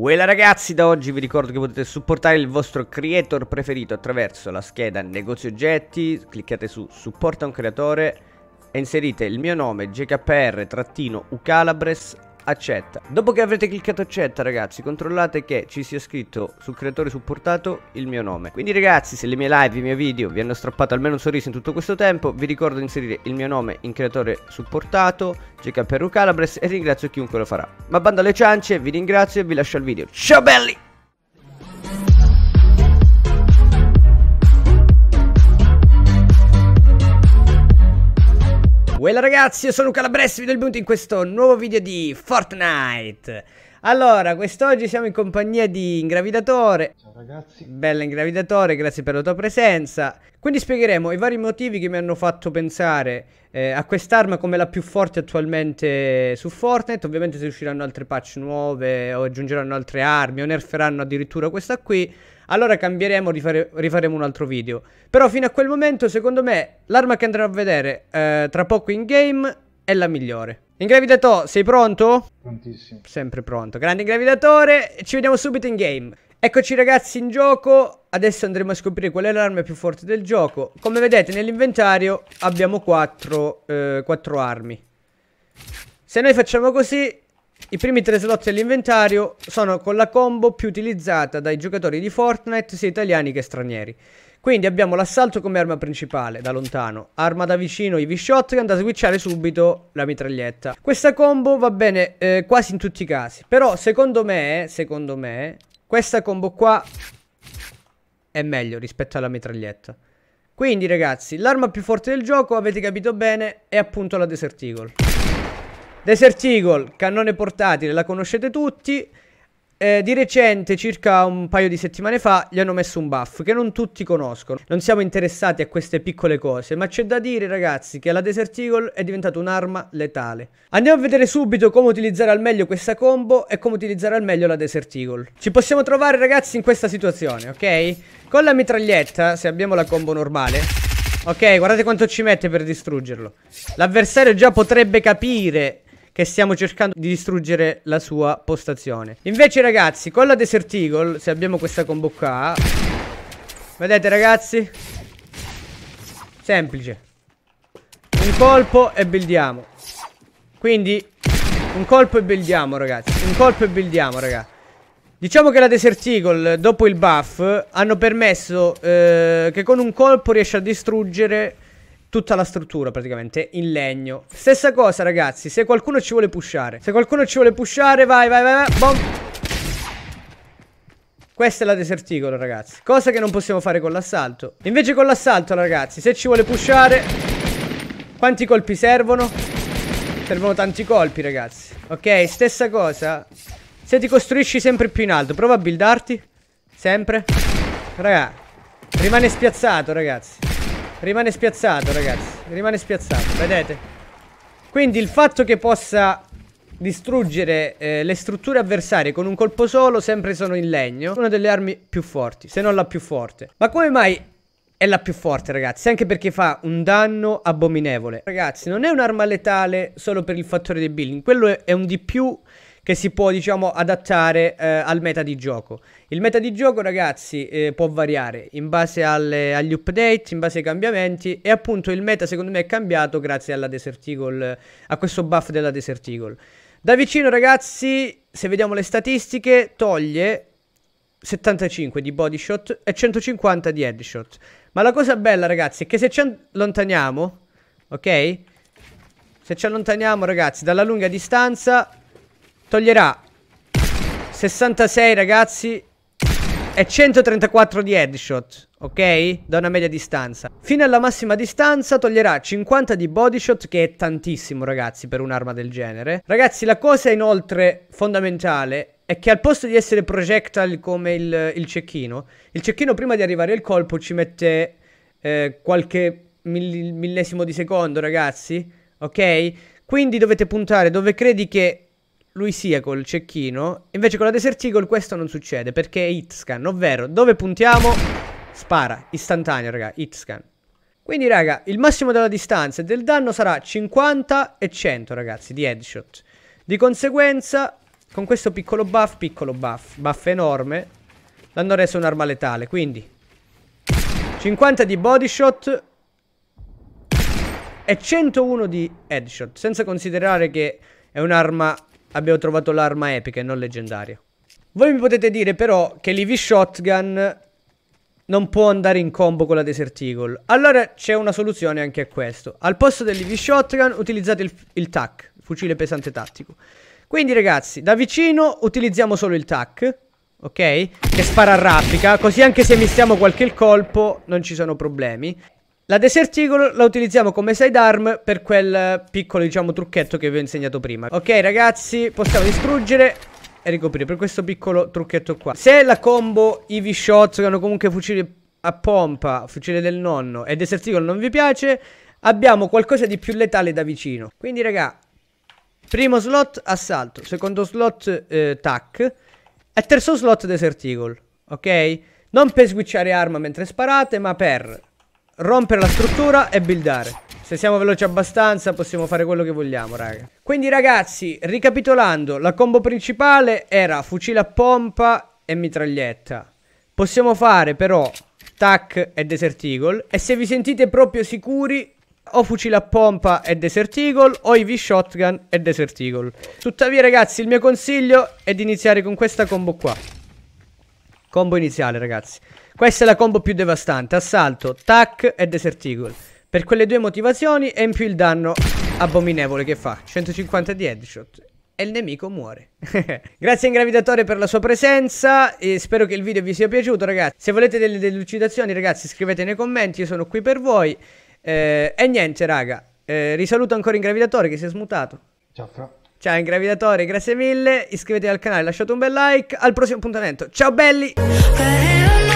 Well ragazzi, da oggi vi ricordo che potete supportare il vostro creator preferito attraverso la scheda negozio oggetti, cliccate su supporta un creatore e inserite il mio nome gkpr ucalabres accetta. Dopo che avrete cliccato accetta ragazzi controllate che ci sia scritto sul creatore supportato il mio nome. Quindi ragazzi se le mie live, i miei video vi hanno strappato almeno un sorriso in tutto questo tempo vi ricordo di inserire il mio nome in creatore supportato GK Calabres e ringrazio chiunque lo farà. Ma bando alle ciance vi ringrazio e vi lascio al video. Ciao belli! Quella ragazzi, io sono Luca vi do il benvenuto in questo nuovo video di Fortnite Allora, quest'oggi siamo in compagnia di Ingravidatore Ciao ragazzi Bella Ingravidatore, grazie per la tua presenza Quindi spiegheremo i vari motivi che mi hanno fatto pensare eh, a quest'arma come la più forte attualmente su Fortnite Ovviamente se usciranno altre patch nuove o aggiungeranno altre armi o nerferanno addirittura questa qui allora cambieremo, rifare, rifaremo un altro video. Però fino a quel momento, secondo me, l'arma che andremo a vedere eh, tra poco in game è la migliore. Ingravidato, sei pronto? Prontissimo. Sempre pronto. Grande ingravidatore, ci vediamo subito in game. Eccoci ragazzi in gioco, adesso andremo a scoprire qual è l'arma più forte del gioco. Come vedete nell'inventario abbiamo 4, eh, 4 armi. Se noi facciamo così i primi tre slot dell'inventario sono con la combo più utilizzata dai giocatori di Fortnite, sia italiani che stranieri. Quindi abbiamo l'assalto come arma principale, da lontano, arma da vicino, i IV shotgun, da switchare subito la mitraglietta. Questa combo va bene eh, quasi in tutti i casi, però secondo me, secondo me, questa combo qua è meglio rispetto alla mitraglietta. Quindi ragazzi, l'arma più forte del gioco, avete capito bene, è appunto la Desert Eagle. Desert Eagle, cannone portatile, la conoscete tutti. Eh, di recente, circa un paio di settimane fa, gli hanno messo un buff che non tutti conoscono. Non siamo interessati a queste piccole cose, ma c'è da dire, ragazzi, che la Desert Eagle è diventata un'arma letale. Andiamo a vedere subito come utilizzare al meglio questa combo e come utilizzare al meglio la Desert Eagle. Ci possiamo trovare, ragazzi, in questa situazione, ok? Con la mitraglietta, se abbiamo la combo normale... Ok, guardate quanto ci mette per distruggerlo. L'avversario già potrebbe capire che stiamo cercando di distruggere la sua postazione. Invece ragazzi, con la Desert Eagle, se abbiamo questa combo qua... Vedete ragazzi? Semplice. Un colpo e buildiamo. Quindi, un colpo e buildiamo ragazzi. Un colpo e buildiamo ragazzi. Diciamo che la Desert Eagle, dopo il buff, hanno permesso eh, che con un colpo riesce a distruggere tutta la struttura praticamente in legno Stessa cosa ragazzi, se qualcuno ci vuole pushare Se qualcuno ci vuole pushare, vai vai vai, vai. Bom. Questa è la deserticola ragazzi Cosa che non possiamo fare con l'assalto Invece con l'assalto ragazzi, se ci vuole pushare Quanti colpi servono? Servono tanti colpi ragazzi Ok, stessa cosa Se ti costruisci sempre più in alto Prova a buildarti Sempre Raga, rimane spiazzato ragazzi Rimane spiazzato, ragazzi. Rimane spiazzato, vedete? Quindi il fatto che possa distruggere eh, le strutture avversarie con un colpo solo, sempre sono in legno, una delle armi più forti, se non la più forte. Ma come mai è la più forte, ragazzi? Anche perché fa un danno abominevole. Ragazzi, non è un'arma letale solo per il fattore dei building, quello è un di più che si può, diciamo, adattare eh, al meta di gioco. Il meta di gioco, ragazzi, eh, può variare in base alle, agli update, in base ai cambiamenti e appunto il meta secondo me è cambiato grazie alla Desert Eagle, a questo buff della Desert Eagle. Da vicino, ragazzi, se vediamo le statistiche, toglie 75 di body shot e 150 di headshot. Ma la cosa bella, ragazzi, è che se ci allontaniamo, ok? Se ci allontaniamo, ragazzi, dalla lunga distanza, Toglierà 66 ragazzi E 134 di headshot Ok? Da una media distanza Fino alla massima distanza toglierà 50 di body shot Che è tantissimo ragazzi per un'arma del genere Ragazzi la cosa inoltre fondamentale È che al posto di essere projectile come il, il cecchino Il cecchino prima di arrivare al colpo ci mette eh, qualche millesimo di secondo ragazzi Ok? Quindi dovete puntare dove credi che lui sia col cecchino. Invece con la Desert Eagle questo non succede perché è hitscan, ovvero dove puntiamo spara, istantaneo raga, hitscan. Quindi raga, il massimo della distanza e del danno sarà 50 e 100 ragazzi di headshot. Di conseguenza, con questo piccolo buff, piccolo buff, buff enorme, l'hanno reso un'arma letale. Quindi 50 di body shot e 101 di headshot, senza considerare che è un'arma abbiamo trovato l'arma epica e non leggendaria. Voi mi potete dire però che l'EV Shotgun non può andare in combo con la Desert Eagle. Allora c'è una soluzione anche a questo. Al posto dell'EV Shotgun utilizzate il, il TAC, fucile pesante tattico. Quindi ragazzi, da vicino utilizziamo solo il TAC, ok? Che spara a raffica, così anche se mistiamo qualche colpo non ci sono problemi. La Desert Eagle la utilizziamo come sidearm per quel piccolo, diciamo, trucchetto che vi ho insegnato prima. Ok, ragazzi, possiamo distruggere e ricoprire per questo piccolo trucchetto qua. Se la combo EV Shots, che hanno comunque fucili a pompa, fucile del nonno, e Desert Eagle non vi piace, abbiamo qualcosa di più letale da vicino. Quindi, raga, primo slot assalto, secondo slot eh, tac, e terzo slot Desert Eagle, ok? Non per switchare arma mentre sparate, ma per rompere la struttura e buildare. Se siamo veloci abbastanza possiamo fare quello che vogliamo, raga. Quindi ragazzi, ricapitolando, la combo principale era fucile a pompa e mitraglietta. Possiamo fare però TAC e Desert Eagle e se vi sentite proprio sicuri o fucile a pompa e Desert Eagle o IV Shotgun e Desert Eagle. Tuttavia ragazzi, il mio consiglio è di iniziare con questa combo qua. Combo iniziale, ragazzi. Questa è la combo più devastante. Assalto, tac e desert eagle. Per quelle due motivazioni e in più il danno abominevole che fa. 150 di headshot e il nemico muore. Grazie Ingravidatore per la sua presenza e spero che il video vi sia piaciuto ragazzi. Se volete delle delucidazioni ragazzi scrivete nei commenti, io sono qui per voi. Eh, e niente raga, eh, risaluto ancora Ingravidatore che si è smutato. Ciao Fra. Ciao Ingravidatori, grazie mille, iscrivetevi al canale, lasciate un bel like, al prossimo appuntamento. Ciao belli!